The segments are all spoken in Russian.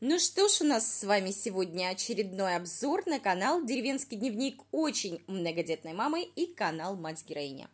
Ну что ж, у нас с вами сегодня очередной обзор на канал «Деревенский дневник» очень многодетной мамы и канал «Мать-героиня».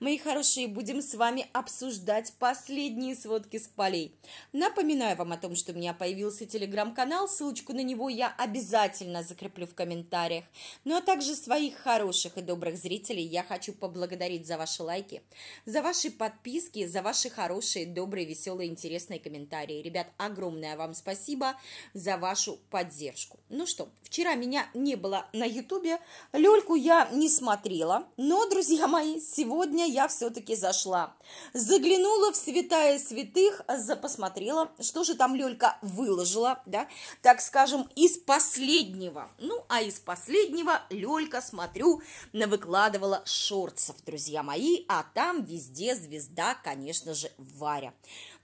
Мои хорошие, будем с вами обсуждать последние сводки с полей. Напоминаю вам о том, что у меня появился телеграм-канал, ссылочку на него я обязательно закреплю в комментариях. Ну а также своих хороших и добрых зрителей я хочу поблагодарить за ваши лайки, за ваши подписки, за ваши хорошие, добрые, веселые, интересные комментарии. Ребят, огромное вам спасибо спасибо за вашу поддержку. Ну что, вчера меня не было на ютубе, Лёльку я не смотрела, но, друзья мои, сегодня я все-таки зашла. Заглянула в святая святых, запосмотрела, что же там Лёлька выложила, да, так скажем, из последнего. Ну, а из последнего Лёлька, смотрю, выкладывала шорцев, друзья мои, а там везде звезда, конечно же, Варя.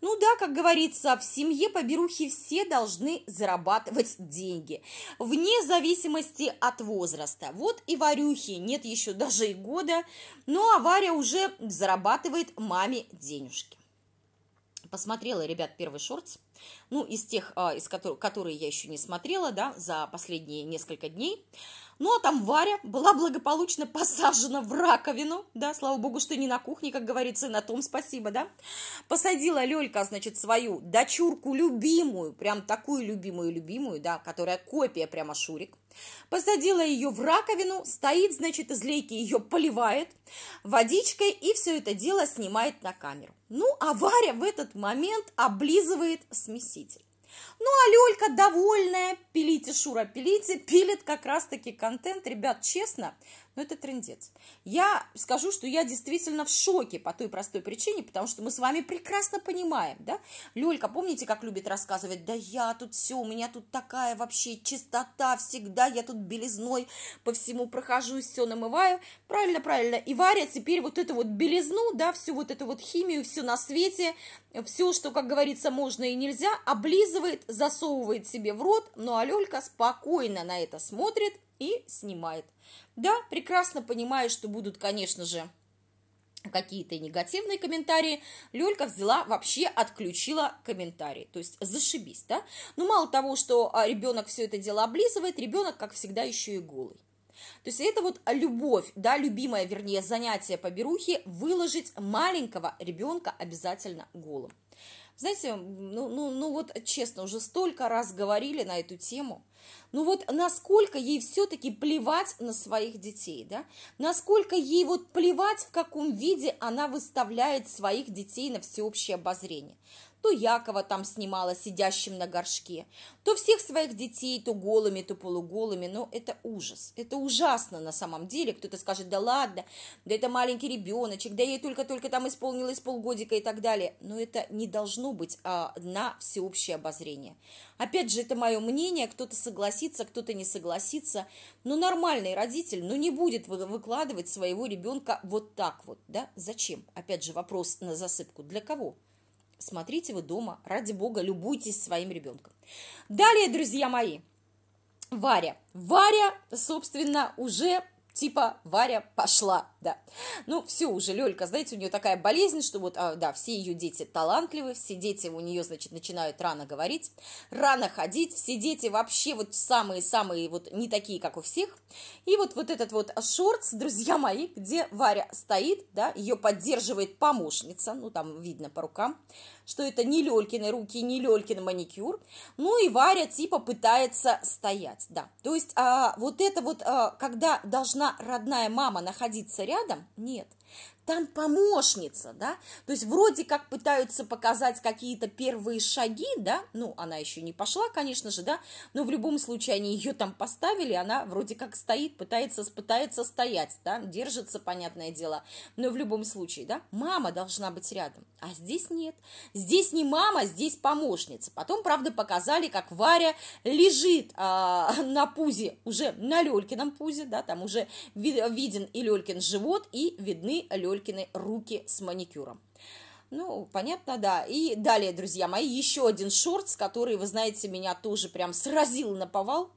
Ну да, как говорится, в семье поберухи все должны зарабатывать деньги, вне зависимости от возраста. Вот и Варюхи нет еще даже и года, но ну, а Варя уже зарабатывает маме денежки. Посмотрела, ребят, первый шортс. Ну, из тех, а, из которых, которые я еще не смотрела, да, за последние несколько дней. Ну, а там Варя была благополучно посажена в раковину, да, слава богу, что не на кухне, как говорится, и на том спасибо, да. Посадила Лёлька, значит, свою дочурку любимую, прям такую любимую-любимую, да, которая копия прямо Шурик. Посадила ее в раковину, стоит, значит, из лейки ее поливает водичкой и все это дело снимает на камеру. Ну, а Варя в этот момент облизывает смеситель. Ну, а Лёлька довольная, пилите, Шура, пилите, пилит как раз-таки контент. Ребят, честно, но ну, это трендец. Я скажу, что я действительно в шоке по той простой причине, потому что мы с вами прекрасно понимаем, да? Лёлька, помните, как любит рассказывать, да я тут все, у меня тут такая вообще чистота всегда, я тут белизной по всему прохожусь, все намываю. Правильно, правильно. И Варя теперь вот эту вот белизну, да, всю вот эту вот химию, все на свете, все, что, как говорится, можно и нельзя, облизывает, засовывает себе в рот, ну а Лёлька спокойно на это смотрит – и снимает. Да, прекрасно понимаю, что будут, конечно же, какие-то негативные комментарии, Люлька взяла, вообще отключила комментарии. То есть зашибись, да? Ну, мало того, что а, ребенок все это дело облизывает, ребенок, как всегда, еще и голый. То есть это вот любовь, да, любимое, вернее, занятие по берухе, выложить маленького ребенка обязательно голым. Знаете, ну, ну, ну вот честно, уже столько раз говорили на эту тему. Ну вот насколько ей все-таки плевать на своих детей, да? Насколько ей вот плевать, в каком виде она выставляет своих детей на всеобщее обозрение. То Якова там снимала сидящим на горшке, то всех своих детей, то голыми, то полуголыми. Но ну, это ужас, это ужасно на самом деле. Кто-то скажет, да ладно, да это маленький ребеночек, да ей только-только там исполнилось полгодика и так далее. Но это не должно быть а, на всеобщее обозрение. Опять же, это мое мнение, кто-то согласится, кто-то не согласится. Но ну, нормальный родитель, ну не будет выкладывать своего ребенка вот так вот, да? Зачем? Опять же, вопрос на засыпку. Для кого? Смотрите вы дома, ради бога, любуйтесь своим ребенком. Далее, друзья мои, Варя. Варя, собственно, уже типа Варя пошла да. Ну, все уже, Лелька, знаете, у нее такая болезнь, что вот, а, да, все ее дети талантливы, все дети у нее, значит, начинают рано говорить, рано ходить, все дети вообще вот самые-самые вот не такие, как у всех. И вот, вот этот вот шортс, друзья мои, где Варя стоит, да, ее поддерживает помощница, ну, там видно по рукам, что это не Лелькины руки, не Лелькин маникюр, ну, и Варя типа пытается стоять, да. То есть а, вот это вот, а, когда должна родная мама находиться рядом? Нет там помощница, да, то есть вроде как пытаются показать какие-то первые шаги, да, ну, она еще не пошла, конечно же, да, но в любом случае они ее там поставили, она вроде как стоит, пытается, пытается стоять, да, держится, понятное дело, но в любом случае, да, мама должна быть рядом, а здесь нет, здесь не мама, здесь помощница, потом, правда, показали, как Варя лежит а, на пузе, уже на Лелькином пузе, да, там уже виден и Лелькин живот, и видны Лелькины руки с маникюром. Ну, понятно, да. И далее, друзья мои, еще один шортс, который, вы знаете, меня тоже прям сразил на повал.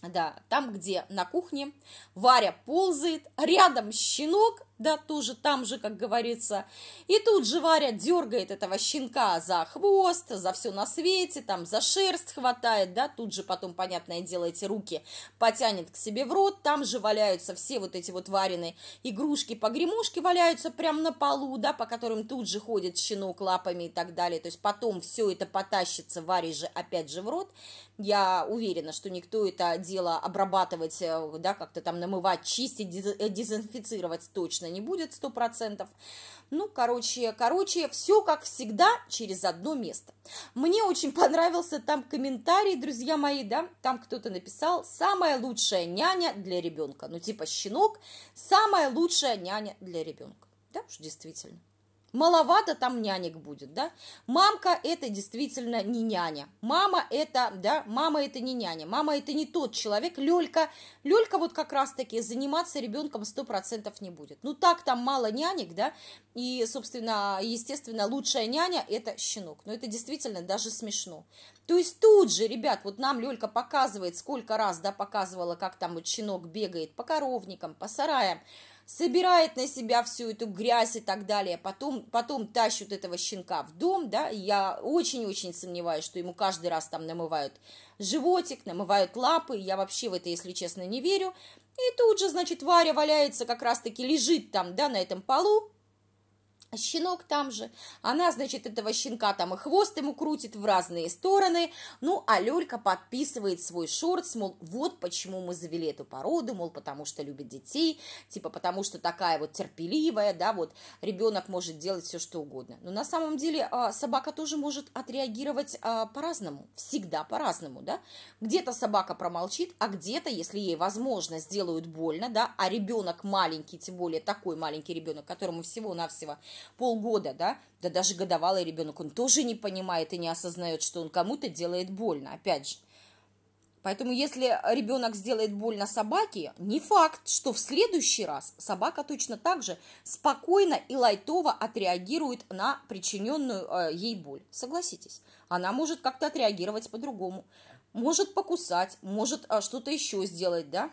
Да, там, где на кухне Варя ползает, рядом щенок, да тоже там же, как говорится. И тут же Варя дергает этого щенка за хвост, за все на свете, там за шерсть хватает, да, тут же потом, понятное дело, эти руки потянет к себе в рот, там же валяются все вот эти вот вареные игрушки-погремушки валяются прямо на полу, да, по которым тут же ходит щенок лапами и так далее, то есть потом все это потащится Варе же опять же в рот, я уверена, что никто это дело обрабатывать, э, да, как-то там намывать, чистить, э, дезинфицировать точно не будет 100%. Ну, короче, короче, все как всегда через одно место. Мне очень понравился там комментарий, друзья мои, да, там кто-то написал «Самая лучшая няня для ребенка». Ну, типа щенок «Самая лучшая няня для ребенка». Да уж, действительно маловато там нянек будет, да. Мамка это действительно не няня. Мама это, да, мама это не няня. Мама это не тот человек, Лёлька. Лёлька вот как раз-таки заниматься ребенком 100% не будет. Ну так там мало нянек, да, и, собственно, естественно, лучшая няня это щенок. Но это действительно даже смешно. То есть тут же, ребят, вот нам Лёлька показывает, сколько раз, да, показывала, как там вот щенок бегает по коровникам, по сараям, собирает на себя всю эту грязь и так далее, потом, потом тащут этого щенка в дом, да, я очень-очень сомневаюсь, что ему каждый раз там намывают животик, намывают лапы, я вообще в это, если честно, не верю, и тут же, значит, Варя валяется как раз-таки, лежит там, да, на этом полу, Щенок там же. Она, значит, этого щенка там и хвост ему крутит в разные стороны. Ну, а Лёлька подписывает свой шорт, мол, вот почему мы завели эту породу, мол, потому что любит детей, типа потому что такая вот терпеливая, да, вот ребенок может делать все что угодно. Но на самом деле а, собака тоже может отреагировать а, по-разному, всегда по-разному, да. Где-то собака промолчит, а где-то, если ей возможно, сделают больно, да, а ребенок маленький, тем более такой маленький ребенок, которому всего-навсего полгода, да, да даже годовалый ребенок, он тоже не понимает и не осознает, что он кому-то делает больно, опять же. Поэтому если ребенок сделает больно собаке, не факт, что в следующий раз собака точно так же спокойно и лайтово отреагирует на причиненную э, ей боль. Согласитесь, она может как-то отреагировать по-другому. Может покусать, может э, что-то еще сделать, да?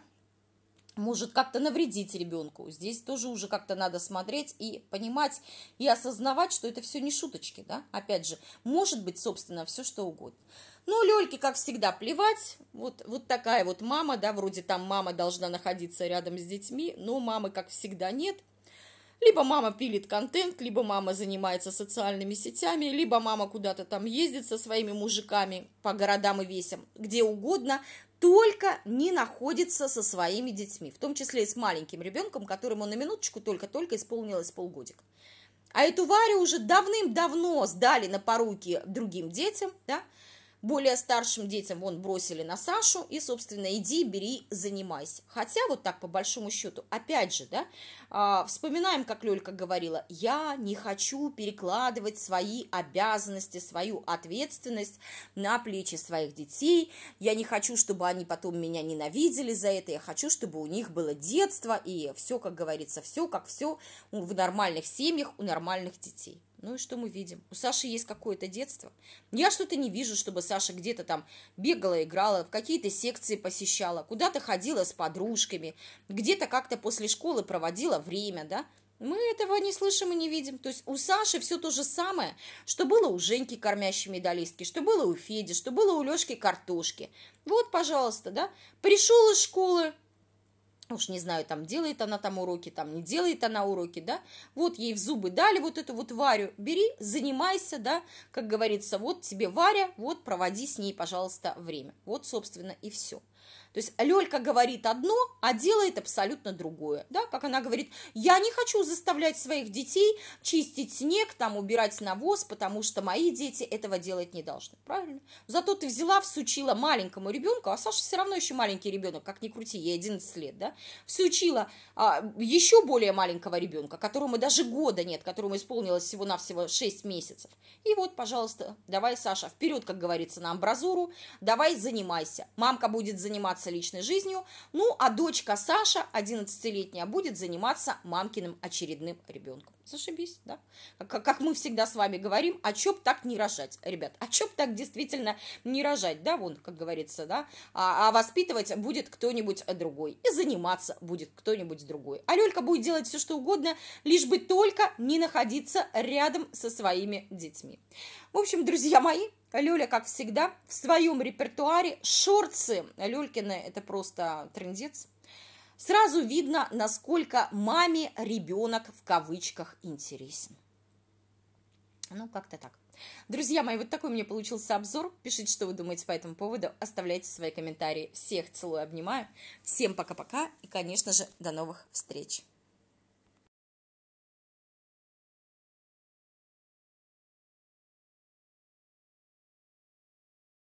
может как-то навредить ребенку. Здесь тоже уже как-то надо смотреть и понимать, и осознавать, что это все не шуточки, да, опять же, может быть, собственно, все что угодно. Ну, Лёльке, как всегда, плевать, вот, вот такая вот мама, да, вроде там мама должна находиться рядом с детьми, но мамы, как всегда, нет, либо мама пилит контент, либо мама занимается социальными сетями, либо мама куда-то там ездит со своими мужиками по городам и весям, где угодно, только не находится со своими детьми, в том числе и с маленьким ребенком, которому на минуточку только-только исполнилось полгодик, А эту Варю уже давным-давно сдали на поруки другим детям, да, более старшим детям вон бросили на Сашу и, собственно, иди, бери, занимайся. Хотя вот так по большому счету, опять же, да, а, вспоминаем, как Лёлька говорила, я не хочу перекладывать свои обязанности, свою ответственность на плечи своих детей, я не хочу, чтобы они потом меня ненавидели за это, я хочу, чтобы у них было детство и все, как говорится, все, как все в нормальных семьях, у нормальных детей. Ну и что мы видим? У Саши есть какое-то детство. Я что-то не вижу, чтобы Саша где-то там бегала, играла, в какие-то секции посещала, куда-то ходила с подружками, где-то как-то после школы проводила время, да? Мы этого не слышим и не видим. То есть у Саши все то же самое, что было у Женьки кормящей медалистки, что было у Феди, что было у Лешки картошки. Вот, пожалуйста, да? Пришел из школы, уж не знаю, там делает она там уроки, там не делает она уроки, да, вот ей в зубы дали вот эту вот Варю, бери, занимайся, да, как говорится, вот тебе Варя, вот проводи с ней, пожалуйста, время. Вот, собственно, и все. То есть Лёлька говорит одно, а делает абсолютно другое, да, как она говорит, я не хочу заставлять своих детей чистить снег, там, убирать навоз, потому что мои дети этого делать не должны, правильно? Зато ты взяла, всучила маленькому ребенку, а Саша все равно еще маленький ребенок, как ни крути, ей 11 лет, да, всучила а, еще более маленького ребенка, которому даже года нет, которому исполнилось всего-навсего 6 месяцев. И вот, пожалуйста, давай, Саша, вперед, как говорится, на амбразуру, давай занимайся. Мамка будет заниматься заниматься личной жизнью, ну, а дочка Саша, 11-летняя, будет заниматься мамкиным очередным ребенком. Зашибись, да? Как, как мы всегда с вами говорим, а чё б так не рожать, ребят, а чё б так действительно не рожать, да, вон, как говорится, да, а, а воспитывать будет кто-нибудь другой, и заниматься будет кто-нибудь другой. А Лёлька будет делать все что угодно, лишь бы только не находиться рядом со своими детьми. В общем, друзья мои, Люля, как всегда, в своем репертуаре шорцы. Люлькины – это просто трендец. Сразу видно, насколько маме ребенок в кавычках интересен. Ну, как-то так. Друзья мои, вот такой у меня получился обзор. Пишите, что вы думаете по этому поводу. Оставляйте свои комментарии. Всех целую, обнимаю. Всем пока-пока и, конечно же, до новых встреч.